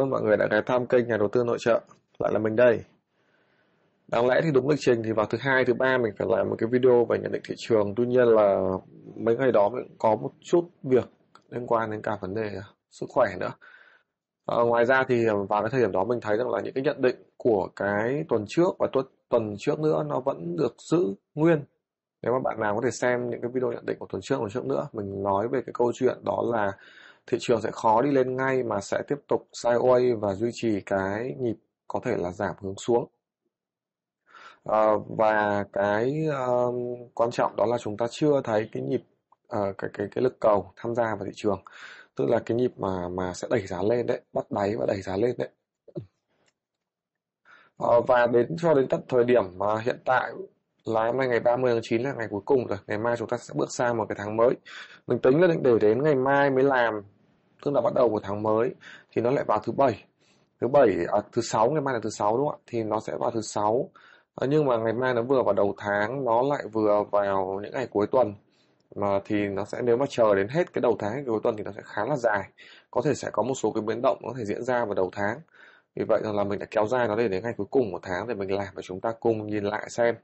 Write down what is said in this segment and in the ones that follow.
cảm ơn mọi người đã ghé thăm kênh nhà đầu tư nội trợ. Lại là mình đây. Đáng lẽ thì đúng lịch trình thì vào thứ hai, thứ ba mình phải làm một cái video về nhận định thị trường. Tuy nhiên là mấy ngày đó mình có một chút việc liên quan đến cả vấn đề sức khỏe nữa. À, ngoài ra thì vào cái thời điểm đó mình thấy rằng là những cái nhận định của cái tuần trước và tuần tuần trước nữa nó vẫn được giữ nguyên. Nếu mà bạn nào có thể xem những cái video nhận định của tuần trước tuần trước nữa, mình nói về cái câu chuyện đó là thị trường sẽ khó đi lên ngay mà sẽ tiếp tục sideways và duy trì cái nhịp có thể là giảm hướng xuống à, và cái uh, quan trọng đó là chúng ta chưa thấy cái nhịp uh, cái cái cái lực cầu tham gia vào thị trường tức là cái nhịp mà mà sẽ đẩy giá lên đấy bắt đáy và đẩy giá lên đấy uh, và đến cho đến tận thời điểm mà hiện tại là hôm nay ngày 30 tháng 9 là ngày cuối cùng rồi ngày mai chúng ta sẽ bước sang một cái tháng mới mình tính là định để đến ngày mai mới làm tức là bắt đầu của tháng mới thì nó lại vào thứ bảy thứ bảy à, thứ sáu ngày mai là thứ sáu đúng không ạ thì nó sẽ vào thứ sáu à, nhưng mà ngày mai nó vừa vào đầu tháng nó lại vừa vào những ngày cuối tuần mà thì nó sẽ nếu mà chờ đến hết cái đầu tháng cái cuối tuần thì nó sẽ khá là dài có thể sẽ có một số cái biến động có thể diễn ra vào đầu tháng vì vậy là mình đã kéo dài nó để đến ngày cuối cùng của tháng để mình làm và chúng ta cùng nhìn lại xem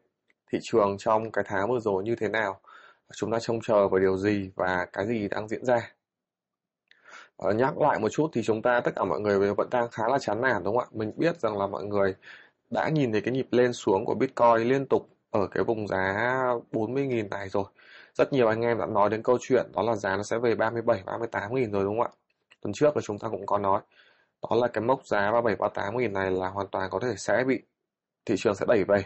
thị trường trong cái tháng vừa rồi như thế nào chúng ta trông chờ vào điều gì và cái gì đang diễn ra Ờ, nhắc lại một chút thì chúng ta tất cả mọi người vẫn đang khá là chán nản đúng không ạ? Mình biết rằng là mọi người đã nhìn thấy cái nhịp lên xuống của Bitcoin liên tục ở cái vùng giá 40.000 này rồi. Rất nhiều anh em đã nói đến câu chuyện đó là giá nó sẽ về 37 38.000 rồi đúng không ạ? Tuần trước là chúng ta cũng có nói đó là cái mốc giá 37 38.000 này là hoàn toàn có thể sẽ bị thị trường sẽ đẩy về.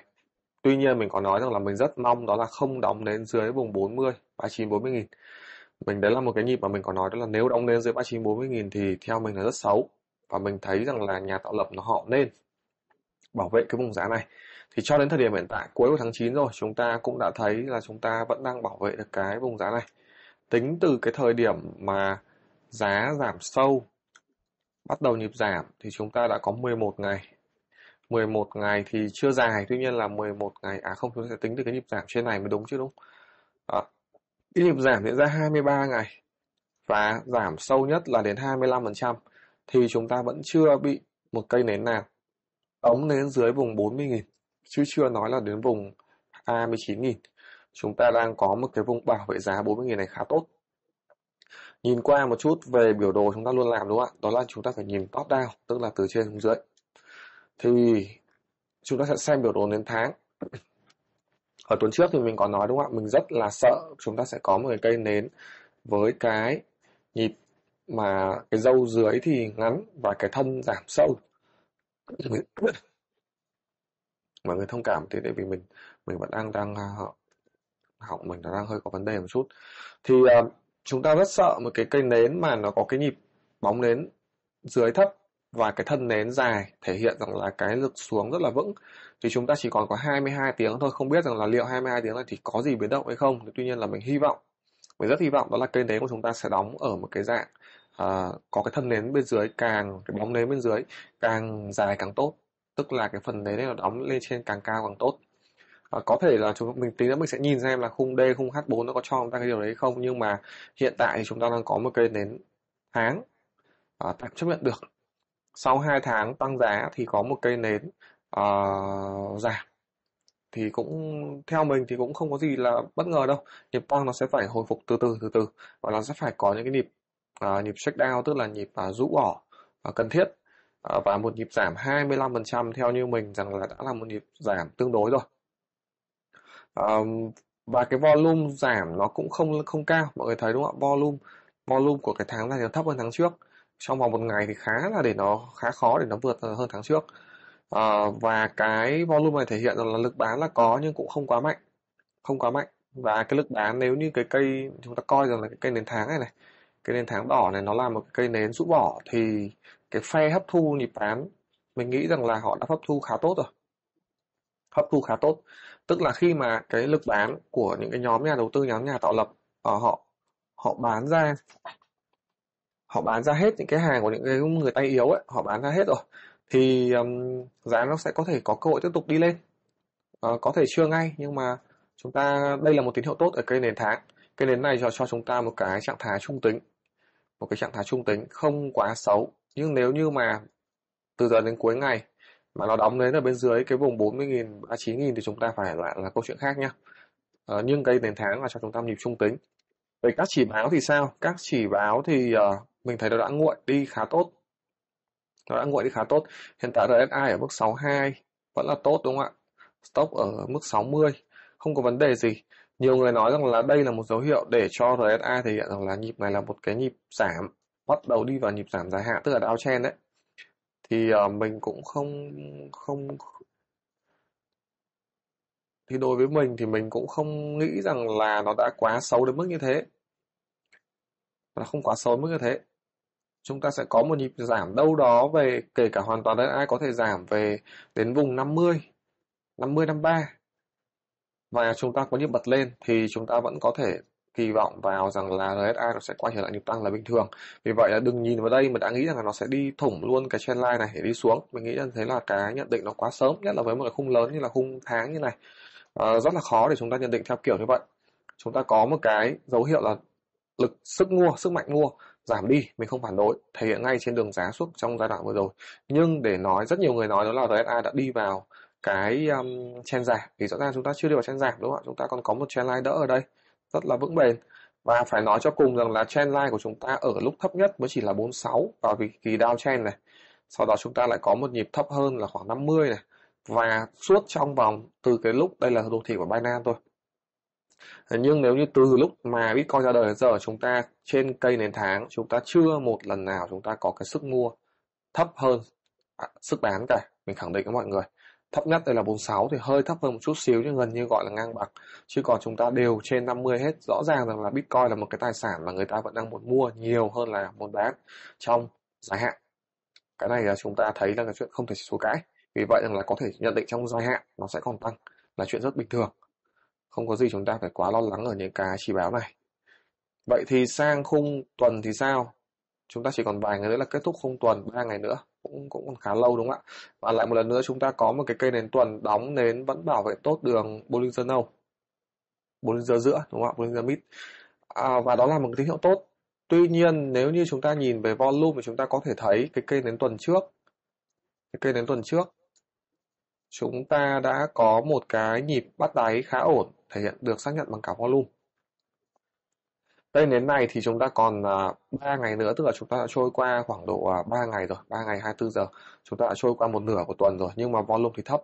Tuy nhiên mình có nói rằng là mình rất mong đó là không đóng đến dưới vùng 40 39 40.000 mình đấy là một cái nhịp mà mình có nói đó là nếu đóng lên dưới ba chín bốn mươi nghìn thì theo mình là rất xấu và mình thấy rằng là nhà tạo lập nó họ nên bảo vệ cái vùng giá này thì cho đến thời điểm hiện tại cuối của tháng 9 rồi chúng ta cũng đã thấy là chúng ta vẫn đang bảo vệ được cái vùng giá này tính từ cái thời điểm mà giá giảm sâu bắt đầu nhịp giảm thì chúng ta đã có 11 ngày 11 ngày thì chưa dài tuy nhiên là 11 ngày à không chúng ta sẽ tính từ cái nhịp giảm trên này mới đúng chứ đúng à, cái nhịp giảm diễn ra 23 ngày và giảm sâu nhất là đến 25% thì chúng ta vẫn chưa bị một cây nến nào ống nến dưới vùng 40.000 chứ chưa nói là đến vùng 29.000 chúng ta đang có một cái vùng bảo vệ giá 40.000 này khá tốt nhìn qua một chút về biểu đồ chúng ta luôn làm đúng không ạ đó là chúng ta phải nhìn top down tức là từ trên xuống dưới thì chúng ta sẽ xem biểu đồ nến tháng ở tuần trước thì mình có nói đúng không ạ mình rất là sợ chúng ta sẽ có một cái cây nến với cái nhịp mà cái dâu dưới thì ngắn và cái thân giảm sâu mọi người thông cảm thì tại vì mình mình vẫn đang đang à, họng mình nó đang hơi có vấn đề một chút thì uh, chúng ta rất sợ một cái cây nến mà nó có cái nhịp bóng nến dưới thấp và cái thân nến dài thể hiện rằng là cái lực xuống rất là vững thì chúng ta chỉ còn có 22 tiếng thôi không biết rằng là liệu 22 tiếng này thì có gì biến động hay không tuy nhiên là mình hy vọng mình rất hy vọng đó là cây nến của chúng ta sẽ đóng ở một cái dạng à, có cái thân nến bên dưới càng cái bóng nến bên dưới càng dài càng tốt tức là cái phần nến này nó đóng lên trên càng cao càng tốt à, có thể là chúng mình tính là mình sẽ nhìn xem là khung D khung H4 nó có cho chúng ta cái điều đấy không nhưng mà hiện tại thì chúng ta đang có một cây nến tháng à, tạm chấp nhận được sau 2 tháng tăng giá thì có một cây nến uh, giảm thì cũng theo mình thì cũng không có gì là bất ngờ đâu nhịp tăng nó sẽ phải hồi phục từ từ từ từ và nó sẽ phải có những cái nhịp uh, nhịp check down tức là nhịp uh, rũ bỏ uh, cần thiết uh, và một nhịp giảm 25% theo như mình rằng là đã là một nhịp giảm tương đối rồi uh, và cái volume giảm nó cũng không không cao mọi người thấy đúng không ạ volume volume của cái tháng này nó thấp hơn tháng trước trong vòng một ngày thì khá là để nó khá khó để nó vượt ờ, hơn tháng trước à, và cái volume này thể hiện rằng là lực bán là có nhưng cũng không quá mạnh không quá mạnh và cái lực bán nếu như cái cây chúng ta coi rằng là cái cây nến tháng này này cái nến tháng đỏ này nó là một cái cây nến rút bỏ thì cái phe hấp thu nhịp bán mình nghĩ rằng là họ đã hấp thu khá tốt rồi hấp thu khá tốt tức là khi mà cái lực bán của những cái nhóm nhà đầu tư nhóm nhà tạo lập ờ, họ họ bán ra họ bán ra hết những cái hàng của những cái người tay yếu ấy họ bán ra hết rồi thì um, giá nó sẽ có thể có cơ hội tiếp tục đi lên uh, có thể chưa ngay nhưng mà chúng ta đây là một tín hiệu tốt ở cây nền tháng cây nền này cho cho chúng ta một cái trạng thái trung tính một cái trạng thái trung tính không quá xấu nhưng nếu như mà từ giờ đến cuối ngày mà nó đóng đến ở bên dưới cái vùng 40.000 39.000 thì chúng ta phải là là câu chuyện khác nhá. Ờ, nhưng cái nền tháng là cho chúng ta nhịp trung tính về các chỉ báo thì sao? Các chỉ báo thì uh, mình thấy nó đã nguội đi khá tốt. Nó đã nguội đi khá tốt. Hiện tại RSI ở mức 62 vẫn là tốt đúng không ạ? Stop ở mức 60 không có vấn đề gì. Nhiều người nói rằng là đây là một dấu hiệu để cho RSI thể hiện rằng là nhịp này là một cái nhịp giảm bắt đầu đi vào nhịp giảm dài hạn tức là downtrend đấy thì uh, mình cũng không không thì đối với mình thì mình cũng không nghĩ rằng là nó đã quá xấu đến mức như thế nó không quá xấu đến mức như thế chúng ta sẽ có một nhịp giảm đâu đó về kể cả hoàn toàn đấy ai có thể giảm về đến vùng 50 50 53 và chúng ta có nhịp bật lên thì chúng ta vẫn có thể kỳ vọng vào rằng là RSI nó sẽ quay trở lại nhịp tăng là bình thường. Vì vậy là đừng nhìn vào đây mà đã nghĩ rằng là nó sẽ đi thủng luôn cái trendline này để đi xuống. Mình nghĩ rằng thế là cái nhận định nó quá sớm, nhất là với một cái khung lớn như là khung tháng như này. Ờ, rất là khó để chúng ta nhận định theo kiểu như vậy chúng ta có một cái dấu hiệu là lực sức mua sức mạnh mua giảm đi mình không phản đối thể hiện ngay trên đường giá suốt trong giai đoạn vừa rồi nhưng để nói rất nhiều người nói đó là RSI đã đi vào cái um, chen giảm thì rõ ràng chúng ta chưa đi vào chen giảm đúng không ạ chúng ta còn có một chen line đỡ ở đây rất là vững bền và phải nói cho cùng rằng là chen line của chúng ta ở lúc thấp nhất mới chỉ là 46 vào kỳ down chen này sau đó chúng ta lại có một nhịp thấp hơn là khoảng 50 này và suốt trong vòng từ cái lúc đây là đồ thị của Binance thôi nhưng nếu như từ lúc mà Bitcoin ra đời đến giờ chúng ta trên cây nền tháng chúng ta chưa một lần nào chúng ta có cái sức mua thấp hơn à, sức bán cả mình khẳng định với mọi người thấp nhất đây là 46 thì hơi thấp hơn một chút xíu nhưng gần như gọi là ngang bằng chứ còn chúng ta đều trên 50 hết rõ ràng rằng là Bitcoin là một cái tài sản mà người ta vẫn đang muốn mua nhiều hơn là muốn bán trong dài hạn cái này là chúng ta thấy là cái chuyện không thể chối cãi vì vậy rằng là có thể nhận định trong dài hạn nó sẽ còn tăng là chuyện rất bình thường không có gì chúng ta phải quá lo lắng ở những cái chỉ báo này vậy thì sang khung tuần thì sao chúng ta chỉ còn vài ngày nữa là kết thúc khung tuần ba ngày nữa cũng cũng còn khá lâu đúng không ạ và lại một lần nữa chúng ta có một cái cây nến tuần đóng nến vẫn bảo vệ tốt đường Bollinger nâu Bollinger giữa đúng không ạ Bollinger mid à, và đó là một tín hiệu tốt tuy nhiên nếu như chúng ta nhìn về volume thì chúng ta có thể thấy cái cây nến tuần trước cái cây nến tuần trước Chúng ta đã có một cái nhịp bắt đáy khá ổn, thể hiện được xác nhận bằng cả volume. Lên đến này thì chúng ta còn 3 à, ngày nữa, tức là chúng ta đã trôi qua khoảng độ 3 à, ngày rồi, 3 ngày 24 giờ. Chúng ta đã trôi qua một nửa của tuần rồi, nhưng mà volume thì thấp.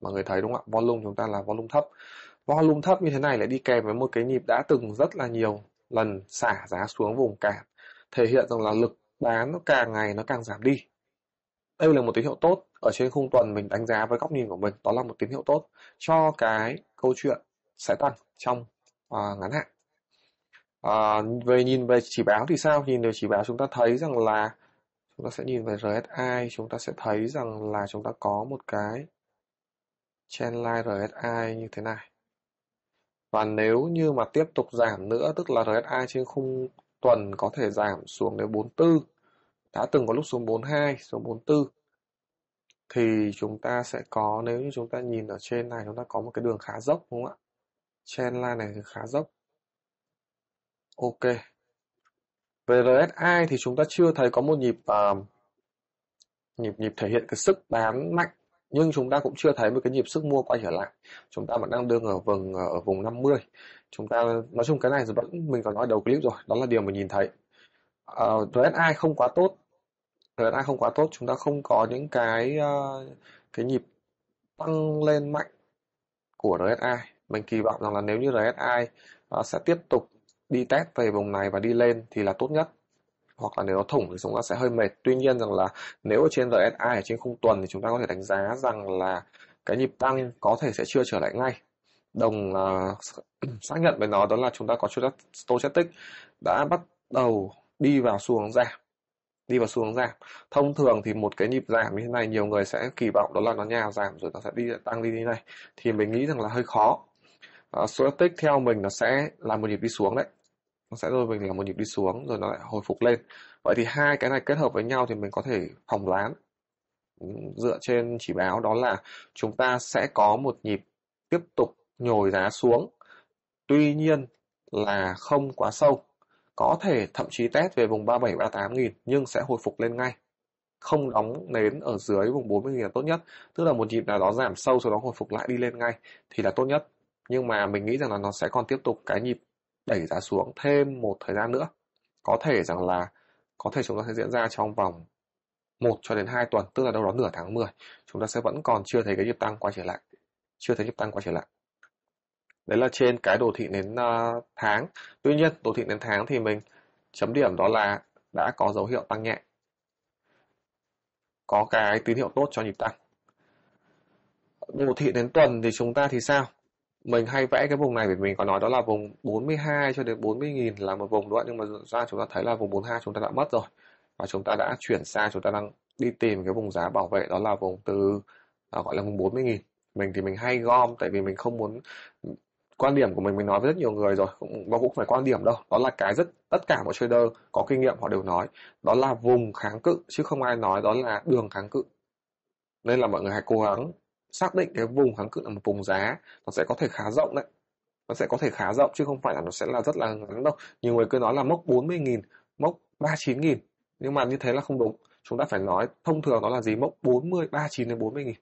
Mọi người thấy đúng không ạ? Volume chúng ta là volume thấp. Volume thấp như thế này lại đi kèm với một cái nhịp đã từng rất là nhiều lần xả giá xuống vùng cản. Thể hiện rằng là lực bán nó càng ngày nó càng giảm đi đây là một tín hiệu tốt ở trên khung tuần mình đánh giá với góc nhìn của mình đó là một tín hiệu tốt cho cái câu chuyện sẽ tăng trong à, ngắn hạn à, về nhìn về chỉ báo thì sao nhìn về chỉ báo chúng ta thấy rằng là chúng ta sẽ nhìn về RSI chúng ta sẽ thấy rằng là chúng ta có một cái trendline RSI như thế này và nếu như mà tiếp tục giảm nữa tức là RSI trên khung tuần có thể giảm xuống đến 44 đã từng có lúc xuống 42, xuống 44 thì chúng ta sẽ có nếu như chúng ta nhìn ở trên này chúng ta có một cái đường khá dốc đúng không ạ? Trend line này thì khá dốc. Ok. Về RSI thì chúng ta chưa thấy có một nhịp uh, nhịp nhịp thể hiện cái sức bán mạnh nhưng chúng ta cũng chưa thấy một cái nhịp sức mua quay trở lại chúng ta vẫn đang đương ờ, ở vùng ở vùng 50 chúng ta nói chung cái này vẫn mình có nói đầu clip rồi đó là điều mình nhìn thấy uh, ờ, RSI không quá tốt thời đã không quá tốt chúng ta không có những cái ờ, cái nhịp tăng lên mạnh của RSI mình kỳ vọng rằng là nếu như RSI ờ, sẽ tiếp tục đi test về vùng này và đi lên thì là tốt nhất hoặc là nếu nó thủng thì chúng ta sẽ hơi mệt tuy nhiên rằng là nếu ở trên RSI ở trên khung tuần thì chúng ta có thể đánh giá rằng là cái nhịp tăng có thể sẽ chưa trở lại ngay đồng uh, xác nhận với nó đó là chúng ta có chuỗi stochastic đã bắt đầu đi vào xu hướng giảm đi vào xuống giảm thông thường thì một cái nhịp giảm như thế này nhiều người sẽ kỳ vọng đó là nó nhào giảm rồi nó sẽ đi tăng đi như này thì mình nghĩ rằng là hơi khó à, số tích theo mình nó sẽ là một nhịp đi xuống đấy nó sẽ rồi mình là một nhịp đi xuống rồi nó lại hồi phục lên vậy thì hai cái này kết hợp với nhau thì mình có thể phòng lán dựa trên chỉ báo đó là chúng ta sẽ có một nhịp tiếp tục nhồi giá xuống tuy nhiên là không quá sâu có thể thậm chí test về vùng 37 38 nghìn nhưng sẽ hồi phục lên ngay. Không đóng nến ở dưới vùng 40 nghìn là tốt nhất, tức là một nhịp nào đó giảm sâu sau đó hồi phục lại đi lên ngay thì là tốt nhất. Nhưng mà mình nghĩ rằng là nó sẽ còn tiếp tục cái nhịp đẩy giá xuống thêm một thời gian nữa. Có thể rằng là có thể chúng ta sẽ diễn ra trong vòng một cho đến 2 tuần, tức là đâu đó nửa tháng 10, chúng ta sẽ vẫn còn chưa thấy cái nhịp tăng quay trở lại. Chưa thấy nhịp tăng quay trở lại. Đấy là trên cái đồ thị nến ờ, tháng. Tuy nhiên, đồ thị nến tháng thì mình chấm điểm đó là đã có dấu hiệu tăng nhẹ. Có cái tín hiệu tốt cho nhịp tăng. Đồ thị nến tuần thì chúng ta thì sao? Mình hay vẽ cái vùng này vì mình có nói đó là vùng 42 cho đến 40 nghìn là một vùng đó. Nhưng mà ra chúng ta thấy là vùng 42 chúng ta đã mất rồi. Và chúng ta đã chuyển sang chúng ta đang đi tìm cái vùng giá bảo vệ đó là vùng từ à, gọi là vùng 40 nghìn. mình thì mình hay gom tại vì mình không muốn quan điểm của mình mình nói với rất nhiều người rồi cũng và cũng không phải quan điểm đâu đó là cái rất tất cả mọi trader có kinh nghiệm họ đều nói đó là vùng kháng cự chứ không ai nói đó là đường kháng cự nên là mọi người hãy cố gắng xác định cái vùng kháng cự là một vùng giá nó sẽ có thể khá rộng đấy nó sẽ có thể khá rộng chứ không phải là nó sẽ là rất là ngắn đâu nhiều người cứ nói là mốc 40.000 mốc 39.000 nhưng mà như thế là không đúng chúng ta phải nói thông thường đó là gì mốc 40 39 đến 40.000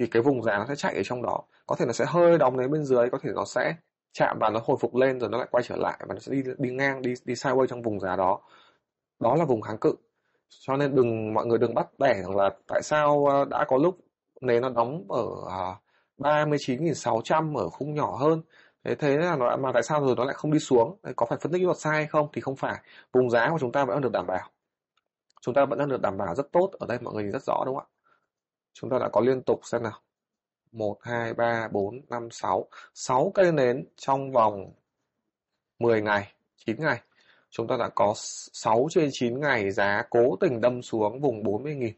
thì cái vùng giá nó sẽ chạy ở trong đó có thể nó sẽ hơi đóng đến bên dưới có thể nó sẽ chạm và nó hồi phục lên rồi nó lại quay trở lại và nó sẽ đi đi ngang đi đi sideways trong vùng giá đó đó là vùng kháng cự cho nên đừng mọi người đừng bắt bẻ rằng là tại sao ờ, đã có lúc nến nó đóng ở 39.600 à, ở khung nhỏ hơn thế thế là nó mà tại sao rồi nó lại không đi xuống có phải phân tích kỹ thuật sai hay không thì không phải vùng giá của chúng ta vẫn được đảm bảo chúng ta vẫn đang được đảm bảo rất tốt ở đây mọi người nhìn rất rõ đúng không ạ chúng ta đã có liên tục xem nào 1, 2, 3, 4, 5, 6. 6 cây nến trong vòng 10 ngày, 9 ngày. Chúng ta đã có 6 trên 9 ngày giá cố tình đâm xuống vùng 40.000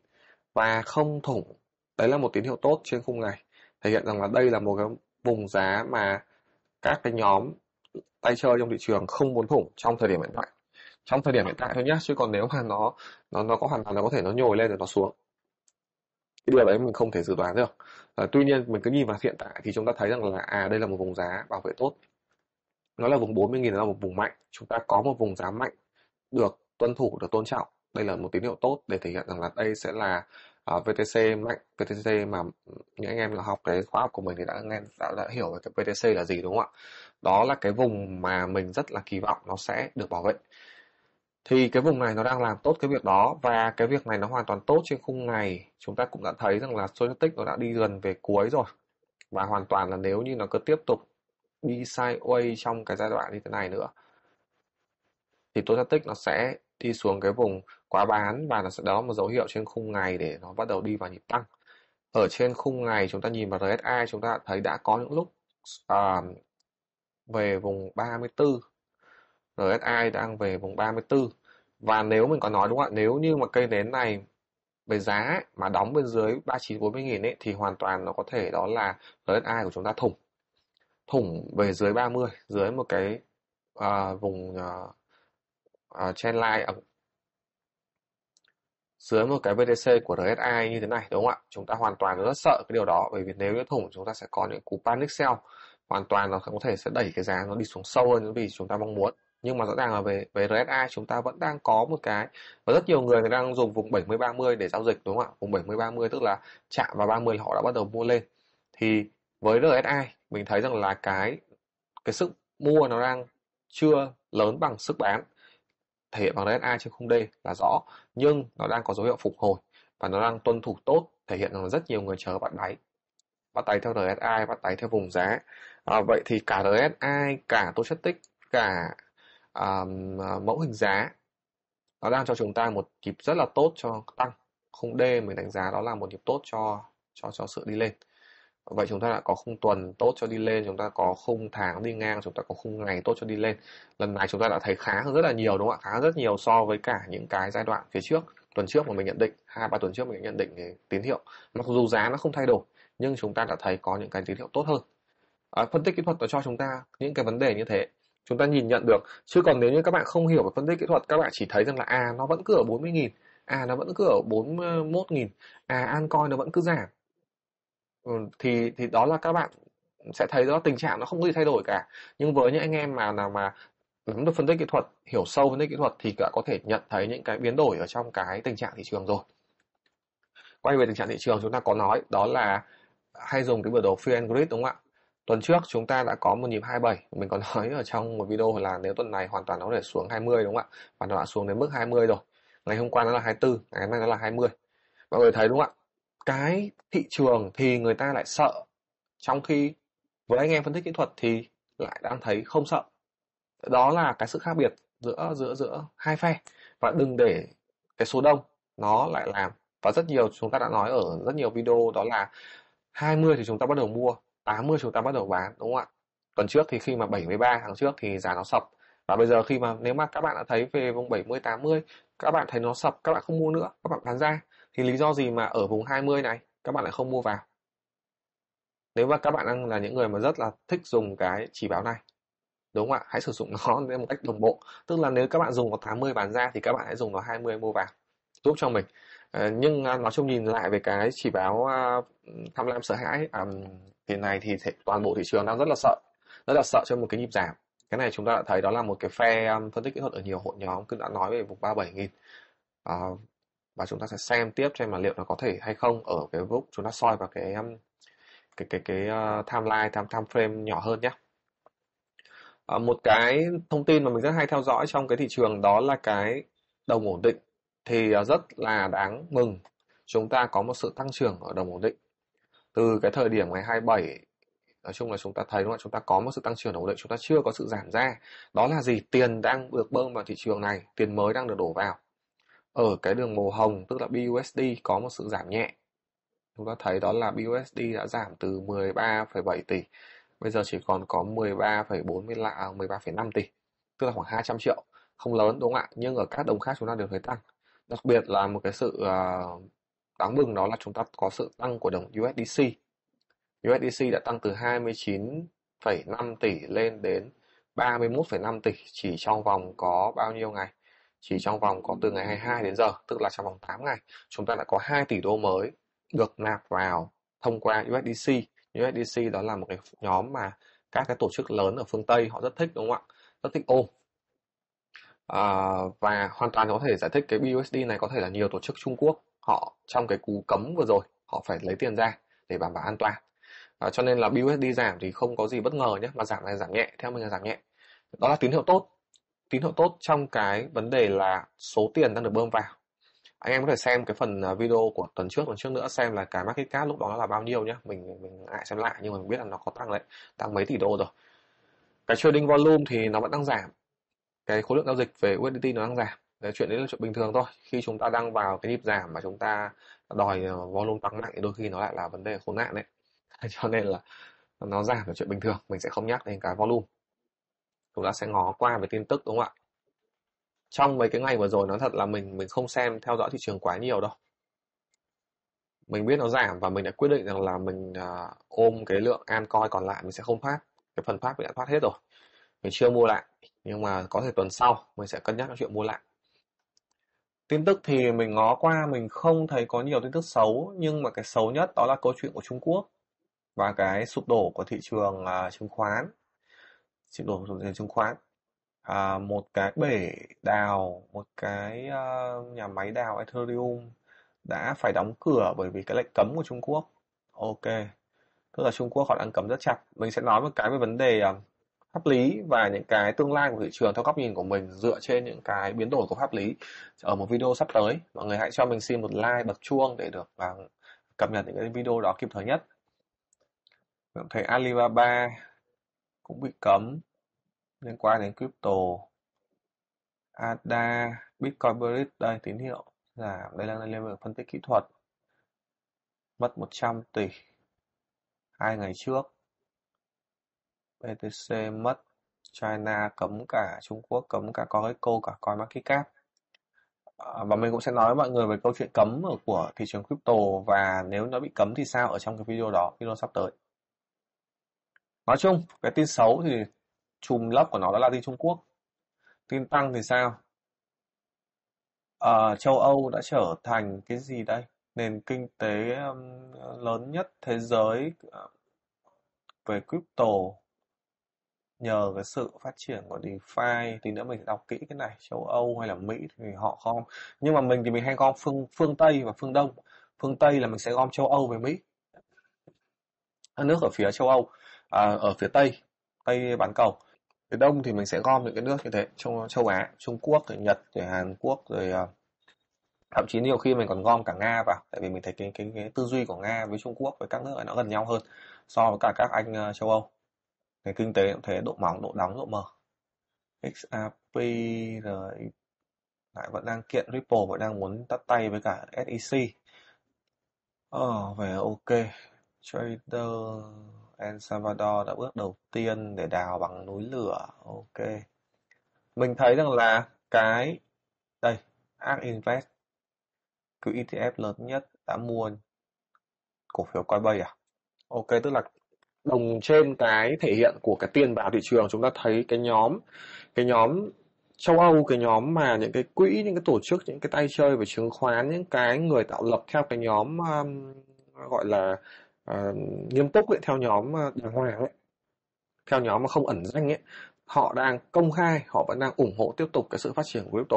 và không thủng. Đấy là một tín hiệu tốt trên khung ngày Thể hiện rằng là đây là một cái vùng giá mà các cái nhóm tay chơi trong thị trường không muốn thủng trong thời điểm hiện tại trong thời điểm hiện tại thôi nhé chứ còn nếu mà nó nó nó có hoàn toàn nó có thể nó nhồi lên rồi nó xuống cái điều đấy mình không thể dự đoán được à, tuy nhiên mình cứ nhìn vào hiện tại thì chúng ta thấy rằng là à đây là một vùng giá bảo vệ tốt nó là vùng 40.000 là một vùng mạnh chúng ta có một vùng giá mạnh được tuân thủ được tôn trọng đây là một tín hiệu tốt để thể hiện rằng là đây sẽ là uh, à, VTC mạnh VTC mà những anh em là học cái khóa học của mình thì đã nghe đã, đã hiểu về cái VTC là gì đúng không ạ đó là cái vùng mà mình rất là kỳ vọng nó sẽ được bảo vệ thì cái vùng này nó đang làm tốt cái việc đó và cái việc này nó hoàn toàn tốt trên khung ngày chúng ta cũng đã thấy rằng là stochastic nó đã đi gần về cuối rồi và hoàn toàn là nếu như nó cứ tiếp tục đi sideways trong cái giai đoạn như thế này nữa thì stochastic nó sẽ đi xuống cái vùng quá bán và nó sẽ đó một dấu hiệu trên khung ngày để nó bắt đầu đi vào nhịp tăng ở trên khung ngày chúng ta nhìn vào RSI chúng ta thấy đã có những lúc uh, về vùng 34 RSI đang về vùng 34 và nếu mình có nói đúng không ạ nếu như mà cây nến này về giá mà đóng bên dưới 3940 nghìn ấy thì hoàn toàn nó có thể đó là RSI của chúng ta thủng thủng về dưới 30 dưới một cái uh, vùng uh, à, uh, à, trendline uh, dưới một cái VTC của RSI như thế này đúng không ạ chúng ta hoàn toàn rất sợ cái điều đó bởi vì nếu như thủng chúng ta sẽ có những cú panic sell hoàn toàn nó có thể sẽ đẩy cái giá nó đi xuống sâu hơn những gì chúng ta mong muốn nhưng mà rõ ràng là về về RSI chúng ta vẫn đang có một cái và rất nhiều người đang dùng vùng 70 30 để giao dịch đúng không ạ? Vùng 70 30 tức là chạm vào 30 họ đã bắt đầu mua lên. Thì với RSI mình thấy rằng là cái cái sức mua nó đang chưa lớn bằng sức bán thể hiện bằng RSI trên khung D là rõ nhưng nó đang có dấu hiệu phục hồi và nó đang tuân thủ tốt thể hiện rằng là rất nhiều người chờ bạn đáy bắt tay theo RSI bắt tay theo vùng giá à, vậy thì cả RSI cả tổ chất tích cả um, mẫu hình giá nó đang cho chúng ta một nhịp rất là tốt cho tăng khung D mình đánh giá đó là một nhịp tốt cho cho cho sự đi lên vậy chúng ta đã có khung tuần tốt cho đi lên chúng ta có khung tháng đi ngang chúng ta có khung ngày tốt cho đi lên lần này chúng ta đã thấy khá rất là nhiều đúng không ạ khá rất nhiều so với cả những cái giai đoạn phía trước tuần trước mà mình nhận định hai ba tuần trước mình nhận định tín hiệu mặc dù giá nó không thay đổi nhưng chúng ta đã thấy có những cái tín hiệu tốt hơn à, phân tích kỹ thuật nó cho chúng ta những cái vấn đề như thế chúng ta nhìn nhận được chứ còn nếu như các bạn không hiểu về phân tích kỹ thuật các bạn chỉ thấy rằng là à nó vẫn cứ ở 40 nghìn, à nó vẫn cứ ở 41.000 à coin nó vẫn cứ giảm ừ, thì thì đó là các bạn sẽ thấy đó tình trạng nó không có gì thay đổi cả nhưng với những anh em mà nào mà nắm được phân tích kỹ thuật hiểu sâu phân tích kỹ thuật thì các có thể nhận thấy những cái biến đổi ở trong cái tình trạng thị trường rồi quay về tình trạng thị trường chúng ta có nói đó là hay dùng cái biểu đồ fear and greed đúng không ạ Tuần trước chúng ta đã có một nhịp 27, mình có nói ở trong một video là nếu tuần này hoàn toàn nó để xuống 20 đúng không ạ? Và nó đã xuống đến mức 20 rồi. Ngày hôm qua nó là 24, ngày hôm nay nó là 20. Mọi người thấy đúng không ạ? Cái thị trường thì người ta lại sợ, trong khi với anh em phân tích kỹ thuật thì lại đang thấy không sợ. Đó là cái sự khác biệt giữa giữa giữa hai phe và đừng để cái số đông nó lại làm và rất nhiều chúng ta đã nói ở rất nhiều video đó là 20 thì chúng ta bắt đầu mua 80 chúng ta bắt đầu bán đúng không ạ tuần trước thì khi mà 73 tháng trước thì giá nó sập và bây giờ khi mà nếu mà các bạn đã thấy về vùng 70 80 các bạn thấy nó sập các bạn không mua nữa các bạn bán ra thì lý do gì mà ở vùng 20 này các bạn lại không mua vào nếu mà các bạn đang là những người mà rất là thích dùng cái chỉ báo này đúng không ạ hãy sử dụng nó một cách đồng bộ tức là nếu các bạn dùng vào 80 bán ra thì các bạn hãy dùng vào 20 mua vào giúp cho mình ờ, nhưng à, nói chung nhìn lại về cái chỉ báo à, tham lam sợ hãi thì này thì toàn bộ thị trường đang rất là sợ rất là sợ cho một cái nhịp giảm cái này chúng ta đã thấy đó là một cái phe um, phân tích kỹ thuật ở nhiều hội nhóm cũng đã nói về vùng 37.000 à, và chúng ta sẽ xem tiếp xem mà liệu nó có thể hay không ở cái vùng chúng ta soi vào cái um, cái cái cái ờ, timeline time time frame nhỏ hơn nhé à, một cái thông tin mà mình rất hay theo dõi trong cái thị trường đó là cái đồng ổn định thì ờ, rất là đáng mừng chúng ta có một sự tăng trưởng ở đồng ổn định từ cái thời điểm ngày 27 nói chung là chúng ta thấy đúng không? chúng ta có một sự tăng trưởng ổn định chúng ta chưa có sự giảm ra đó là gì tiền đang được bơm vào thị trường này tiền mới đang được đổ vào ở cái đường màu hồng tức là BUSD có một sự giảm nhẹ chúng ta thấy đó là BUSD đã giảm từ 13,7 tỷ bây giờ chỉ còn có 13,4 là 13,5 à, tỷ tức là khoảng 200 triệu không lớn đúng không ạ nhưng ở các đồng khác chúng ta đều thấy tăng đặc biệt là một cái sự uh, đáng mừng đó là chúng ta có sự tăng của đồng USDC. USDC đã tăng từ 29,5 tỷ lên đến 31,5 tỷ chỉ trong vòng có bao nhiêu ngày? Chỉ trong vòng có từ ngày 22 đến giờ, tức là trong vòng 8 ngày, chúng ta đã có 2 tỷ đô mới được nạp vào thông qua USDC. USDC đó là một cái nhóm mà các cái tổ chức lớn ở phương Tây họ rất thích đúng không ạ? Rất thích ôm. À, và hoàn toàn có thể giải thích cái BUSD này có thể là nhiều tổ chức Trung Quốc họ trong cái cú cấm vừa rồi họ phải lấy tiền ra để đảm bảo an toàn à, cho nên là BUSD giảm thì không có gì bất ngờ nhé mà giảm này giảm nhẹ theo mình là giảm nhẹ đó là tín hiệu tốt tín hiệu tốt trong cái vấn đề là số tiền đang được bơm vào anh em có thể xem cái phần à, video của tuần trước tuần trước nữa xem là cái market cap lúc đó là bao nhiêu nhá mình mình lại xem lại nhưng mà mình biết là nó có tăng lại tăng mấy tỷ đô rồi cái trading volume thì nó vẫn đang giảm cái khối lượng giao dịch về USDT nó đang giảm đấy, chuyện đấy là chuyện bình thường thôi khi chúng ta đang vào cái nhịp giảm mà chúng ta đòi ờ, volume tăng mạnh thì đôi khi nó lại là vấn đề khốn nạn đấy cho nên là nó giảm là chuyện bình thường mình sẽ không nhắc đến cái volume chúng ta sẽ ngó qua về tin tức đúng không ạ trong mấy cái ngày vừa rồi nó thật là mình mình không xem theo dõi thị trường quá nhiều đâu mình biết nó giảm và mình đã quyết định rằng là mình uh, ôm cái lượng an coi còn lại mình sẽ không phát cái phần phát mình đã phát hết rồi mình chưa mua lại nhưng mà có thể tuần sau mình sẽ cân nhắc cái chuyện mua lại tin tức thì mình ngó qua mình không thấy có nhiều tin tức xấu nhưng mà cái xấu nhất đó là câu chuyện của Trung Quốc và cái sụp đổ của thị trường uh, chứng khoán sụp đổ của thị trường chứng khoán à, một cái bể đào một cái uh, nhà máy đào Ethereum đã phải đóng cửa bởi vì cái lệnh cấm của Trung Quốc ok tức là Trung Quốc họ đang cấm rất chặt mình sẽ nói một cái về vấn đề uh, pháp lý và những cái tương lai của thị trường theo góc nhìn của mình dựa trên những cái biến đổi của pháp lý ở một video sắp tới mọi người hãy cho mình xin một like bật chuông để được và cập nhật những cái video đó kịp thời nhất mình thấy Alibaba cũng bị cấm liên quan đến crypto ADA Bitcoin Bridge đây tín hiệu giảm đây là lên phân tích kỹ thuật mất 100 tỷ hai ngày trước BTC mất China cấm cả Trung Quốc cấm cả Corico cả CoinMarketCap và ờ, mình cũng sẽ nói với mọi người về câu chuyện cấm ở của thị trường crypto và nếu nó bị cấm thì sao ở trong cái video đó video sắp tới nói chung cái tin xấu thì chùm lấp của nó đó là tin Trung Quốc tin tăng thì sao à, châu Âu đã trở thành cái gì đây nền kinh tế lớn nhất thế giới ờ, về crypto nhờ cái sự phát triển của DeFi thì nữa mình đọc kỹ cái này châu Âu hay là Mỹ thì họ gom nhưng mà mình thì mình hay gom phương phương Tây và phương Đông phương Tây là mình sẽ gom châu Âu với Mỹ nước ở phía châu Âu à, ở phía Tây Tây bán cầu phía Đông thì mình sẽ gom những cái nước như thế trong châu Á Trung Quốc rồi Nhật rồi Hàn Quốc rồi à, thậm chí nhiều khi mình còn gom cả Nga vào tại vì mình thấy cái cái, cái tư duy của Nga với Trung Quốc với các nước này nó gần nhau hơn so với cả các anh à, châu Âu nền kinh tế cũng thế độ mỏng độ đóng độ mở XRP rồi lại vẫn đang kiện Ripple vẫn đang muốn tắt tay với cả SEC ờ, về ok trader El Salvador đã bước đầu tiên để đào bằng núi lửa ok mình thấy rằng là cái đây ARK Invest cứ ETF lớn nhất đã mua cổ phiếu Coinbase à ok tức là đồng trên cái thể hiện của cái tiền vào thị trường chúng ta thấy cái nhóm cái nhóm châu Âu cái nhóm mà những cái quỹ những cái tổ chức những cái tay chơi về chứng khoán những cái người tạo lập theo cái nhóm um, gọi là uh, nghiêm túc ấy, theo nhóm ờ, đàng hoàng ấy theo nhóm mà không ẩn danh ấy họ đang công khai họ vẫn đang ủng hộ tiếp tục cái sự phát triển của crypto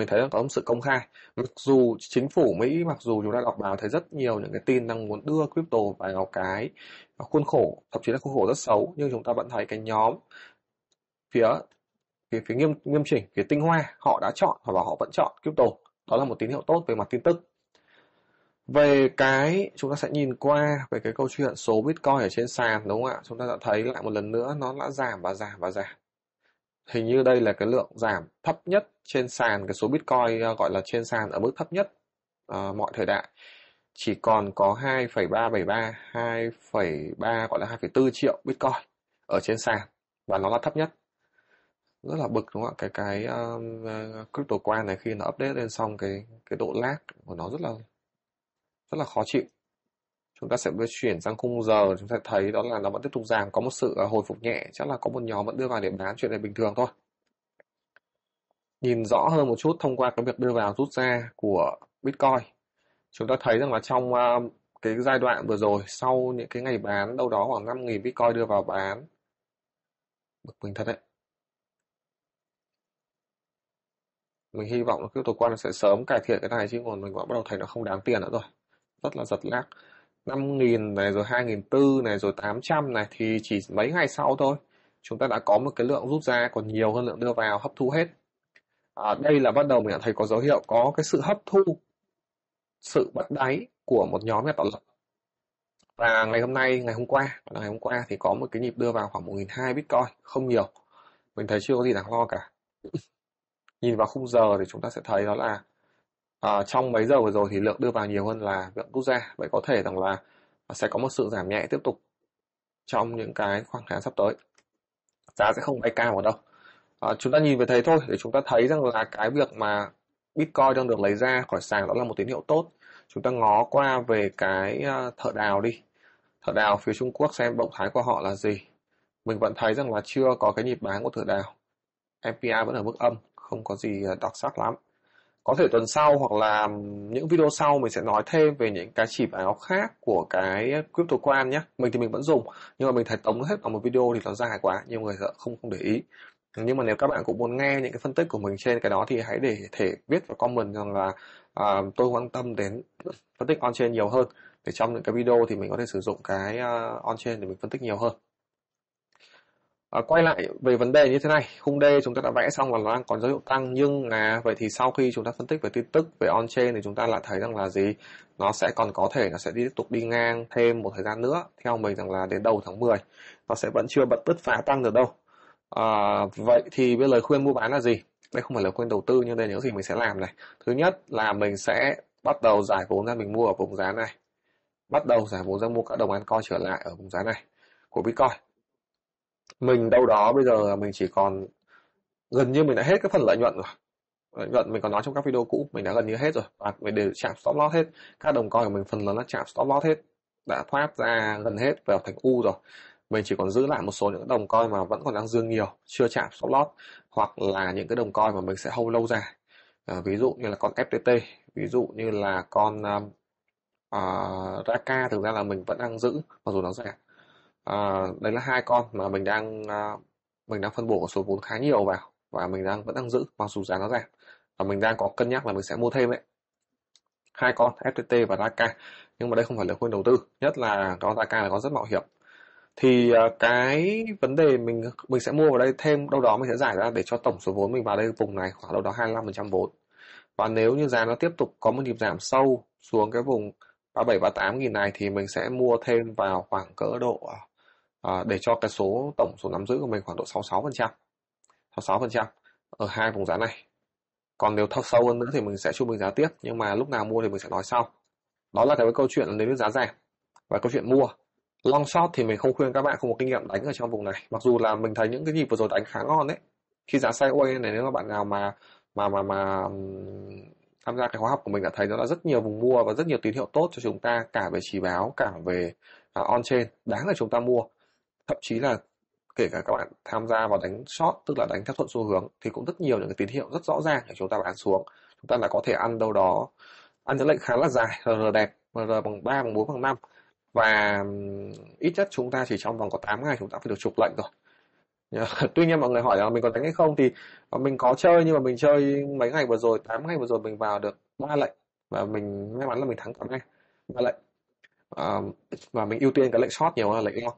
mình thấy là có một sự công khai mặc dù chính phủ Mỹ mặc dù chúng ta đọc báo thấy rất nhiều những cái tin đang muốn đưa crypto vào cái khuôn khổ thậm chí là khuôn khổ rất xấu nhưng chúng ta vẫn thấy cái nhóm phía phía, phía nghiêm nghiêm chỉnh phía tinh hoa họ đã chọn hoặc là họ vẫn chọn crypto đó là một tín hiệu tốt về mặt tin tức về cái chúng ta sẽ nhìn qua về cái câu chuyện số bitcoin ở trên sàn đúng không ạ chúng ta đã thấy lại một lần nữa nó đã giảm và giảm và giảm hình như đây là cái lượng giảm thấp nhất trên sàn cái số Bitcoin ờ, gọi là trên sàn ở mức thấp nhất uh, mọi thời đại chỉ còn có 2,373 2,3 gọi là 2,4 triệu Bitcoin ở trên sàn và nó là thấp nhất rất là bực đúng không ạ cái cái um, crypto quan này khi nó update lên xong cái cái độ lag của nó rất là rất là khó chịu chúng ta sẽ chuyển sang khung giờ chúng ta thấy đó là nó vẫn tiếp tục giảm có một sự à, hồi phục nhẹ chắc là có một nhóm vẫn đưa vào điểm bán chuyện này bình thường thôi nhìn rõ hơn một chút thông qua cái việc đưa vào rút ra của bitcoin chúng ta thấy rằng là trong à, cái giai đoạn vừa rồi sau những cái ngày bán đâu đó khoảng 5.000 bitcoin đưa vào bán bực mình thật đấy mình hy vọng là cái crypto quan sẽ sớm cải thiện cái này chứ còn mình vẫn bắt đầu thấy nó không đáng tiền nữa rồi rất là giật lag 5.000 này rồi 2.400 này rồi 800 này thì chỉ mấy ngày sau thôi chúng ta đã có một cái lượng rút ra còn nhiều hơn lượng đưa vào hấp thu hết à, đây là bắt đầu mình thấy có dấu hiệu có cái sự hấp thu sự bắt đáy của một nhóm nhà tạo lập và ngày hôm nay ngày hôm qua ngày hôm qua thì có một cái nhịp đưa vào khoảng 1.200 bitcoin không nhiều mình thấy chưa có gì đáng lo cả nhìn vào khung giờ thì chúng ta sẽ thấy đó là à, trong mấy giờ vừa rồi thì lượng đưa vào nhiều hơn là lượng rút ra vậy có thể rằng là sẽ có một sự giảm nhẹ tiếp tục trong những cái khoảng tháng sắp tới giá sẽ không bay cao vào đâu à, chúng ta nhìn về thấy thôi để chúng ta thấy rằng là cái việc mà Bitcoin đang được lấy ra khỏi sàn đó là một tín hiệu tốt chúng ta ngó qua về cái ờ, thợ đào đi thợ đào phía Trung Quốc xem động thái của họ là gì mình vẫn thấy rằng là chưa có cái nhịp bán của thợ đào mpa vẫn ở mức âm không có gì đặc sắc lắm có thể tuần sau hoặc là những video sau mình sẽ nói thêm về những cái chỉ báo khác của cái crypto quan nhé mình thì mình vẫn dùng nhưng mà mình thấy tống hết vào một video thì nó dài quá nhiều người sợ không không để ý nhưng mà nếu các bạn cũng muốn nghe những cái phân tích của mình trên cái đó thì hãy để thể viết vào comment rằng là à, tôi quan tâm đến phân tích on chain nhiều hơn để trong những cái video thì mình có thể sử dụng cái uh, à, on chain để mình phân tích nhiều hơn À, quay lại về vấn đề như thế này, khung D chúng ta đã vẽ xong và nó đang còn dấu hiệu tăng nhưng là vậy thì sau khi chúng ta phân tích về tin tức về on chain thì chúng ta lại thấy rằng là gì? Nó sẽ còn có thể nó sẽ tiếp tục đi ngang thêm một thời gian nữa theo mình rằng là đến đầu tháng 10 nó sẽ vẫn chưa bật bứt phá tăng được đâu. À, vậy thì bây lời khuyên mua bán là gì? Đây không phải lời khuyên đầu tư nhưng đây là những gì mình sẽ làm này. Thứ nhất là mình sẽ bắt đầu giải vốn ra mình mua ở vùng giá này. Bắt đầu giải vốn ra mua các đồng ăn coi trở lại ở vùng giá này của Bitcoin mình đâu đó bây giờ mình chỉ còn gần như mình đã hết cái phần lợi nhuận rồi lợi nhuận mình còn nói trong các video cũ mình đã gần như hết rồi và mình đều chạm stop loss hết các đồng coin của mình phần lớn đã chạm stop loss hết đã thoát ra gần hết vào thành u rồi mình chỉ còn giữ lại một số những đồng coin mà vẫn còn đang dương nhiều chưa chạm stop loss hoặc là những cái đồng coin mà mình sẽ hold lâu dài à, ví dụ như là con ftt ví dụ như là con uh, uh, raka thực ra là mình vẫn đang giữ mặc dù nó rẻ à, ờ, đây là hai con mà mình đang à, mình đang phân bổ số vốn khá nhiều vào và mình đang vẫn đang giữ mặc dù giá nó giảm và mình đang có cân nhắc là mình sẽ mua thêm đấy hai con FTT và Raka nhưng mà đây không phải là khuyên đầu tư nhất là con Raka là con rất mạo hiểm thì ờ, cái vấn đề mình mình sẽ mua vào đây thêm đâu đó mình sẽ giải ra để cho tổng số vốn mình vào đây vùng này khoảng đâu đó 25% vốn và nếu như giá nó tiếp tục có một nhịp giảm sâu xuống cái vùng 37 38 nghìn này thì mình sẽ mua thêm vào khoảng cỡ độ à, để cho cái số tổng số nắm giữ của mình khoảng độ 66%. 66% ở hai vùng giá này. Còn nếu thấp sâu hơn nữa thì mình sẽ trung bình giá tiếp nhưng mà lúc nào mua thì mình sẽ nói sau. Đó là cái câu chuyện nếu như giá rẻ và câu chuyện mua. Long shot thì mình không khuyên các bạn không có kinh nghiệm đánh ở trong vùng này. Mặc dù là mình thấy những cái nhịp vừa rồi đánh khá ngon đấy. Khi giá sideways e này nếu mà bạn nào mà mà mà mà tham gia cái khóa học của mình đã thấy nó là rất nhiều vùng mua và rất nhiều tín hiệu tốt cho chúng ta cả về chỉ báo cả về uh, on chain đáng là chúng ta mua thậm chí là kể cả các bạn tham gia vào đánh short tức là đánh theo thuận xu hướng thì cũng rất nhiều những cái tín hiệu rất rõ ràng để chúng ta bán xuống chúng ta là có thể ăn đâu đó ăn những lệnh khá là dài rr đẹp rr bằng ba bằng bốn bằng năm và ít nhất chúng ta chỉ trong vòng có 8 ngày chúng ta phải được trục lệnh rồi tuy nhiên mọi người hỏi là mình có đánh hay không thì ờ, mình có chơi nhưng mà mình chơi mấy ngày vừa rồi 8 ngày vừa rồi mình vào được ba lệnh và mình may mắn là mình thắng cả ngay ba lệnh và mình ưu tiên cái lệnh short nhiều hơn là lệnh long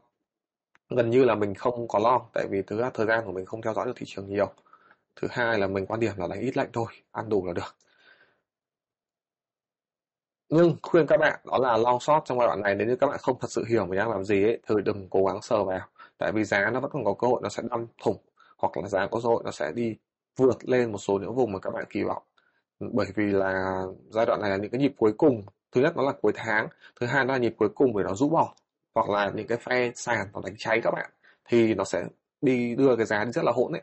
gần như là mình không có lo tại vì thứ thời gian của mình không theo dõi được thị trường nhiều thứ hai là mình quan điểm là đánh ít lạnh thôi ăn đủ là được nhưng khuyên các bạn đó là long short trong giai đoạn này nếu như các bạn không thật sự hiểu mình đang làm gì ấy thì đừng cố gắng sờ vào tại vì giá nó vẫn còn có cơ hội nó sẽ đâm thủng hoặc là giá có cơ hội nó sẽ đi vượt lên một số những vùng mà các bạn kỳ vọng bởi vì là giai đoạn này là những cái nhịp cuối cùng thứ nhất nó là cuối tháng thứ hai nó là nhịp cuối cùng để nó rũ bỏ hoặc là những cái phe sàn nó đánh cháy các bạn thì nó sẽ đi đưa cái giá đi rất là hỗn đấy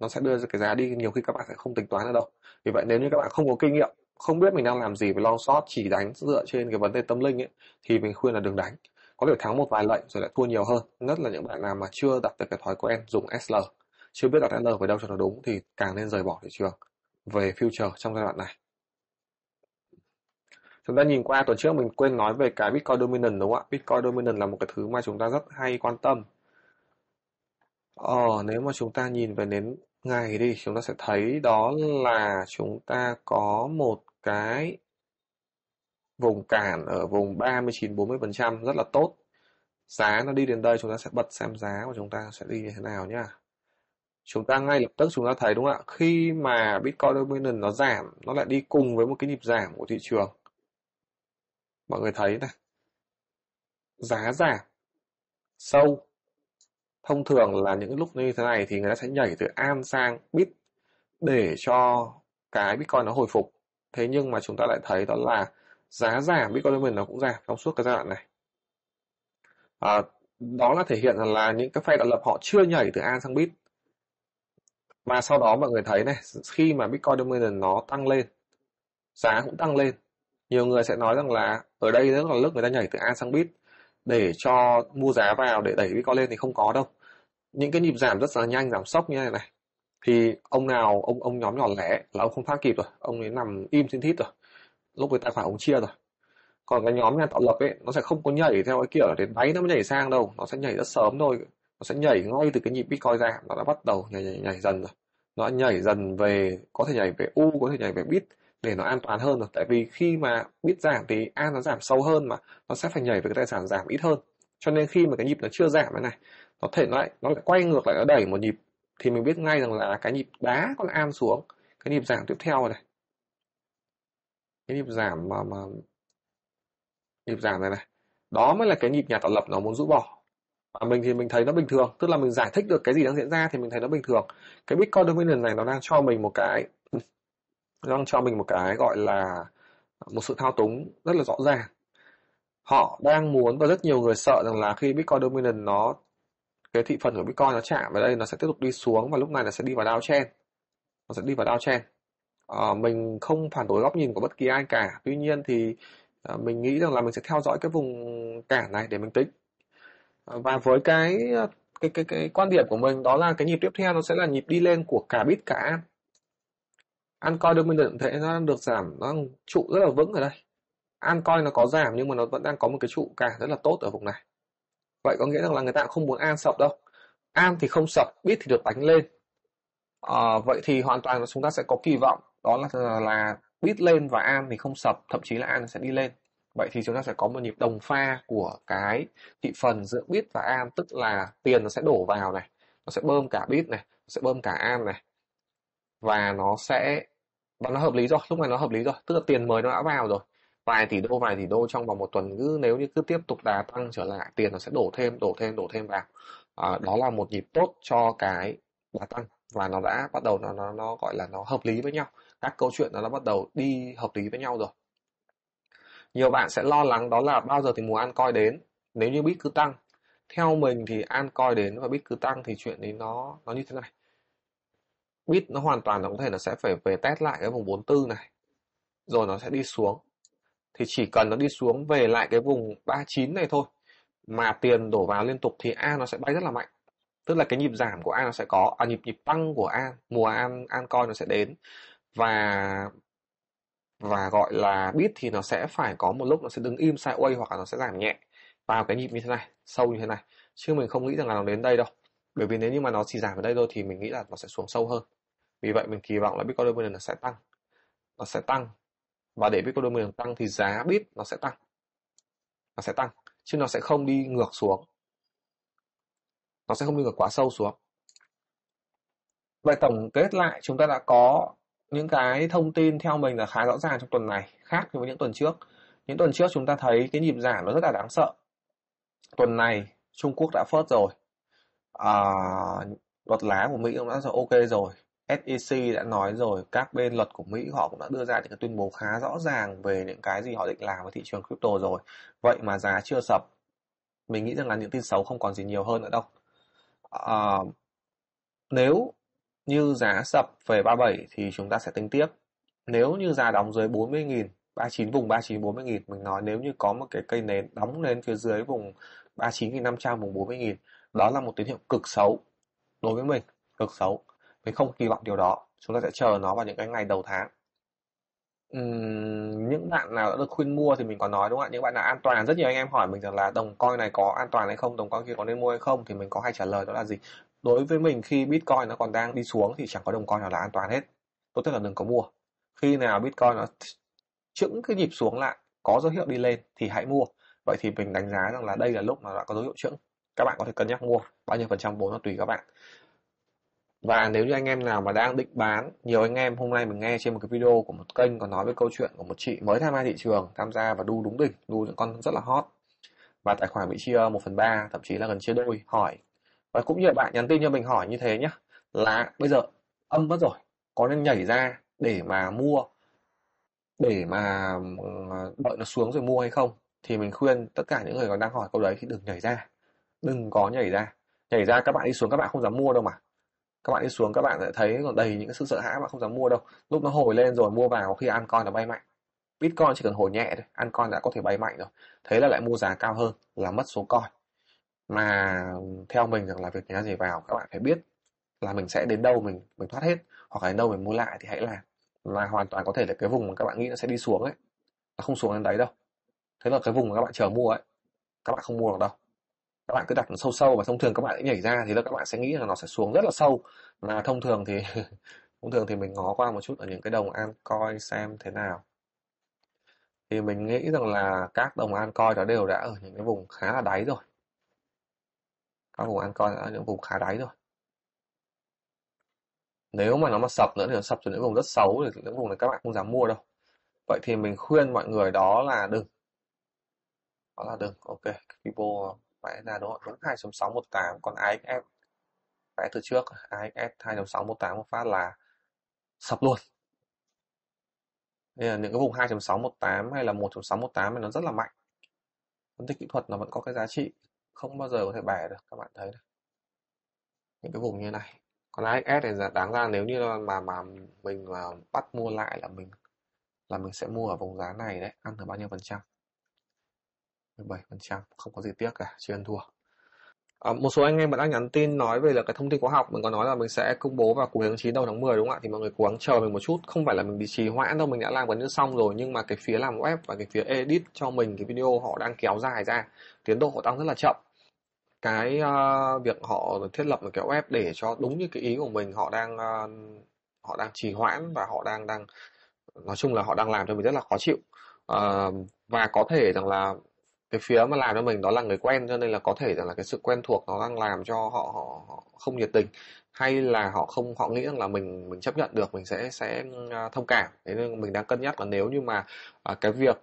nó sẽ đưa cái giá đi nhiều khi các bạn sẽ không tính toán được đâu vì vậy nếu như các bạn không có kinh nghiệm không biết mình đang làm gì với long shot chỉ đánh dựa trên cái vấn đề tâm linh ấy thì mình khuyên là đừng đánh có thể thắng một vài lệnh rồi lại thua nhiều hơn nhất là những bạn nào mà chưa đặt được cái thói quen dùng SL chưa biết đặt SL về đâu cho nó đúng thì càng nên rời bỏ thị trường về future trong giai đoạn này chúng ta nhìn qua tuần trước mình quên nói về cái Bitcoin Dominant đúng không ạ? Bitcoin Dominant là một cái thứ mà chúng ta rất hay quan tâm. Ờ, nếu mà chúng ta nhìn về nến ngày đi, chúng ta sẽ thấy đó là chúng ta có một cái vùng cản ở vùng 39-40% rất là tốt. Giá nó đi đến đây chúng ta sẽ bật xem giá của chúng ta sẽ đi như thế nào nhá. Chúng ta ngay lập tức chúng ta thấy đúng không ạ? Khi mà Bitcoin Dominant nó giảm, nó lại đi cùng với một cái nhịp giảm của thị trường mọi người thấy này giá giảm sâu thông thường là những lúc như thế này thì người ta sẽ nhảy từ an sang bit để cho cái bitcoin nó hồi phục thế nhưng mà chúng ta lại thấy đó là giá giảm bitcoin mình nó cũng giảm trong suốt cái giai đoạn này à, đó là thể hiện là những cái phe độc lập họ chưa nhảy từ an sang bit mà sau đó mọi người thấy này khi mà bitcoin dominant nó tăng lên giá cũng tăng lên nhiều người sẽ nói rằng là ở đây rất là lúc người ta nhảy từ A sang bit để cho mua giá vào để đẩy Bitcoin lên thì không có đâu những cái nhịp giảm rất là nhanh giảm sốc như thế này thì ông nào ông ông nhóm nhỏ lẻ là ông không thoát kịp rồi ông ấy nằm im trên thít rồi lúc người tài khoản ông chia rồi còn cái nhóm nhà tạo lập ấy nó sẽ không có nhảy theo cái kiểu đến đáy nó mới nhảy sang đâu nó sẽ nhảy rất sớm thôi nó sẽ nhảy ngay từ cái nhịp bitcoin ra nó đã bắt đầu nhảy nhảy, nhảy dần rồi nó nhảy dần về có thể nhảy về u có thể nhảy về bit để nó an toàn hơn rồi tại vì khi mà biết giảm thì a nó giảm sâu hơn mà nó sẽ phải nhảy về cái tài sản giảm ít hơn cho nên khi mà cái nhịp nó chưa giảm thế này nó thể lại nó lại quay ngược lại nó đẩy một nhịp thì mình biết ngay rằng là cái nhịp đá con am xuống cái nhịp giảm tiếp theo này cái nhịp giảm mà, mà nhịp giảm này này đó mới là cái nhịp nhà tạo lập nó muốn rũ bỏ và mình thì mình thấy nó bình thường tức là mình giải thích được cái gì đang diễn ra thì mình thấy nó bình thường cái bitcoin dominance này nó đang cho mình một cái đang cho mình một cái gọi là một sự thao túng rất là rõ ràng họ đang muốn và rất nhiều người sợ rằng là khi Bitcoin Dominant nó cái thị phần của Bitcoin nó chạm vào đây nó sẽ tiếp tục đi xuống và lúc này nó sẽ đi vào đao chen. nó sẽ đi vào downtrend à, ờ, mình không phản đối góc nhìn của bất kỳ ai cả tuy nhiên thì à, mình nghĩ rằng là mình sẽ theo dõi cái vùng cản này để mình tính à, và với cái cái cái cái quan điểm của mình đó là cái nhịp tiếp theo nó sẽ là nhịp đi lên của cả bit cả An Ancoin đương minh động thể nó được giảm nó trụ rất là vững ở đây An Ancoin nó có giảm nhưng mà nó vẫn đang có một cái trụ cả rất là tốt ở vùng này vậy có nghĩa rằng là người ta không muốn an sập đâu an thì không sập bit thì được đánh lên à, vậy thì hoàn toàn là chúng ta sẽ có kỳ vọng đó là là bit lên và an thì không sập thậm chí là an sẽ đi lên vậy thì chúng ta sẽ có một nhịp đồng pha của cái thị phần giữa bit và an tức là tiền nó sẽ đổ vào này nó sẽ bơm cả bit này nó sẽ bơm cả an này và nó sẽ và nó hợp lý rồi lúc này nó hợp lý rồi tức là tiền mới nó đã vào rồi vài tỷ đô vài tỷ đô trong vòng một tuần cứ nếu như cứ tiếp tục đà tăng trở lại tiền nó sẽ đổ thêm đổ thêm đổ thêm vào à, đó là một nhịp tốt cho cái đà tăng và nó đã bắt đầu nó nó nó gọi là nó hợp lý với nhau các câu chuyện nó đã bắt đầu đi hợp lý với nhau rồi nhiều bạn sẽ lo lắng đó là bao giờ thì mùa ăn coi đến nếu như bit cứ tăng theo mình thì an coi đến và bit cứ tăng thì chuyện đấy nó nó như thế này bit nó hoàn toàn nó có thể là sẽ phải về test lại cái vùng 44 này rồi nó sẽ đi xuống thì chỉ cần nó đi xuống về lại cái vùng 39 này thôi mà tiền đổ vào liên tục thì A nó sẽ bay rất là mạnh tức là cái nhịp giảm của A nó sẽ có à nhịp nhịp tăng của A mùa an an coin nó sẽ đến và và gọi là bit thì nó sẽ phải có một lúc nó sẽ đứng im sideways hoặc là nó sẽ giảm nhẹ vào cái nhịp như thế này sâu như thế này chứ mình không nghĩ rằng là nó đến đây đâu bởi vì nếu như mà nó chỉ giảm ở đây thôi thì mình nghĩ là nó sẽ xuống sâu hơn vì vậy mình kỳ vọng là Bitcoin dominant nó sẽ tăng nó sẽ tăng và để Bitcoin dominant tăng thì giá bit nó sẽ tăng nó sẽ tăng chứ nó sẽ không đi ngược xuống nó sẽ không đi ngược quá sâu xuống vậy tổng kết lại chúng ta đã có những cái thông tin theo mình là khá rõ ràng trong tuần này khác với những tuần trước những tuần trước chúng ta thấy cái nhịp giảm nó rất là đáng sợ tuần này Trung Quốc đã phớt rồi à, luật lá của Mỹ cũng đã rồi ok rồi SEC đã nói rồi, các bên luật của Mỹ họ cũng đã đưa ra những cái tuyên bố khá rõ ràng về những cái gì họ định làm với thị trường crypto rồi. Vậy mà giá chưa sập. Mình nghĩ rằng là những tin xấu không còn gì nhiều hơn nữa đâu. À, nếu như giá sập về 37 thì chúng ta sẽ tính tiếp. Nếu như giá đóng dưới 40.000, 39 vùng 39 40.000, mình nói nếu như có một cái cây nến đóng lên phía dưới vùng 39.500 vùng 40.000, đó là một tín hiệu cực xấu đối với mình, cực xấu mình không kỳ vọng điều đó chúng ta sẽ chờ nó vào những cái ngày đầu tháng Uhm, những bạn nào đã được khuyên mua thì mình có nói đúng không ạ những bạn nào an toàn rất nhiều anh em hỏi mình rằng là đồng coin này có an toàn hay không đồng coin kia có nên mua hay không thì mình có hay trả lời đó là gì đối với mình khi bitcoin nó còn đang đi xuống thì chẳng có đồng coin nào là an toàn hết tốt nhất là đừng có mua khi nào bitcoin nó chững cái nhịp xuống lại có dấu hiệu đi lên thì hãy mua vậy thì mình đánh giá rằng là đây là lúc mà đã có dấu hiệu chững các bạn có thể cân nhắc mua bao nhiêu phần trăm vốn nó tùy các bạn và nếu như anh em nào mà đang định bán, nhiều anh em hôm nay mình nghe trên một cái video của một kênh có nói về câu chuyện của một chị mới tham gia thị trường, tham gia và đu đúng đỉnh, đu những con rất là hot. Và tài khoản bị chia 1 phần 3, thậm chí là gần chia đôi, hỏi. Và cũng nhiều bạn nhắn tin cho mình hỏi như thế nhé là bây giờ âm mất rồi, có nên nhảy ra để mà mua, để mà ừ, đợi nó xuống rồi mua hay không? Thì mình khuyên tất cả những người còn đang hỏi câu đấy thì đừng nhảy ra, đừng có nhảy ra. Nhảy ra các bạn đi xuống các bạn không dám mua đâu mà các bạn đi xuống các bạn sẽ thấy còn đầy những cái sự sợ hãi bạn không dám mua đâu lúc nó hồi lên rồi mua vào khi ăn con là bay mạnh bitcoin chỉ cần hồi nhẹ thôi ăn con đã có thể bay mạnh rồi thế là lại mua giá cao hơn là mất số coin mà theo mình rằng là việc nhá gì vào các bạn phải biết là mình sẽ đến đâu mình mình thoát hết hoặc là đến đâu mình mua lại thì hãy làm là hoàn toàn có thể là cái vùng mà các bạn nghĩ nó sẽ đi xuống ấy nó không xuống đến đấy đâu thế là cái vùng mà các bạn chờ mua ấy các bạn không mua được đâu các bạn cứ đặt nó sâu sâu và thông thường các bạn sẽ nhảy ra thì các bạn sẽ nghĩ là nó sẽ xuống rất là sâu mà thông thường thì thông thường thì mình ngó qua một chút ở những cái đồng an coi xem thế nào thì mình nghĩ rằng là các đồng an coi đó đều đã ở những cái vùng khá là đáy rồi các vùng an coi đã ở những vùng khá đáy rồi nếu mà nó mà sập nữa thì nó sập từ những vùng rất xấu thì những vùng này các bạn không dám mua đâu vậy thì mình khuyên mọi người đó là đừng đó là đừng ok Fibo Vậy là đúng đúng 2.618 còn AXS vẽ từ trước AXS 2.618 một phát là sập luôn nên là những cái vùng 2.618 hay là 1.618 này nó rất là mạnh phân tích kỹ thuật nó vẫn có cái giá trị không bao giờ có thể bẻ được các bạn thấy này. những cái vùng như này còn AXS thì đáng ra nếu như mà mà mình mà bắt mua lại là mình là mình sẽ mua ở vùng giá này đấy ăn được bao nhiêu phần trăm bảy phần trăm không có gì tiếc cả chưa ăn thua À, một số anh em bạn đang nhắn tin nói về là cái thông tin khóa học mình có nói là mình sẽ công bố vào cuối tháng 9 đầu tháng 10 đúng không ạ thì mọi người cố gắng chờ mình một chút không phải là mình bị trì hoãn đâu mình đã làm gần như xong rồi nhưng mà cái phía làm web và cái phía edit cho mình cái video họ đang kéo dài ra tiến độ họ tăng rất là chậm cái uh, việc họ thiết lập một cái web để cho đúng như cái ý của mình họ đang uh, họ đang trì hoãn và họ đang đang nói chung là họ đang làm cho mình rất là khó chịu uh, và có thể rằng là cái phía mà làm cho mình đó là người quen cho nên là có thể rằng là cái sự quen thuộc nó đang làm cho họ họ, họ không nhiệt tình hay là họ không họ nghĩ rằng là mình mình chấp nhận được mình sẽ sẽ à, thông cảm thế nên mình đang cân nhắc là nếu như mà à, cái việc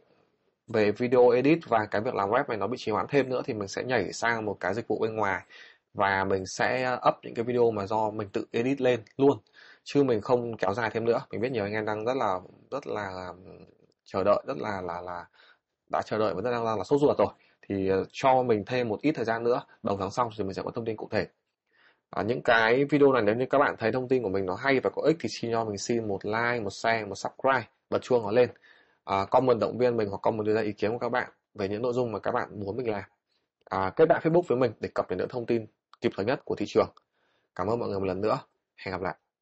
về video edit và cái việc làm web này nó bị trì hoãn thêm nữa thì mình sẽ nhảy sang một cái dịch vụ bên ngoài và mình sẽ à, up những cái video mà do mình tự edit lên luôn chứ mình không kéo dài thêm nữa mình biết nhiều anh em đang rất là rất là à, chờ đợi rất là là là đã chờ đợi và rất đang là, sốt ruột rồi thì ờ, cho mình thêm một ít thời gian nữa đầu tháng sau thì mình sẽ có thông tin cụ thể à, những cái video này nếu như các bạn thấy thông tin của mình nó hay và có ích thì xin cho mình xin một like một share một subscribe bật chuông nó lên à, comment động viên mình hoặc comment đưa ra ý kiến của các bạn về những nội dung mà các bạn muốn mình làm à, kết bạn facebook với mình để cập nhật những thông tin kịp thời nhất của thị trường cảm ơn mọi người một lần nữa hẹn gặp lại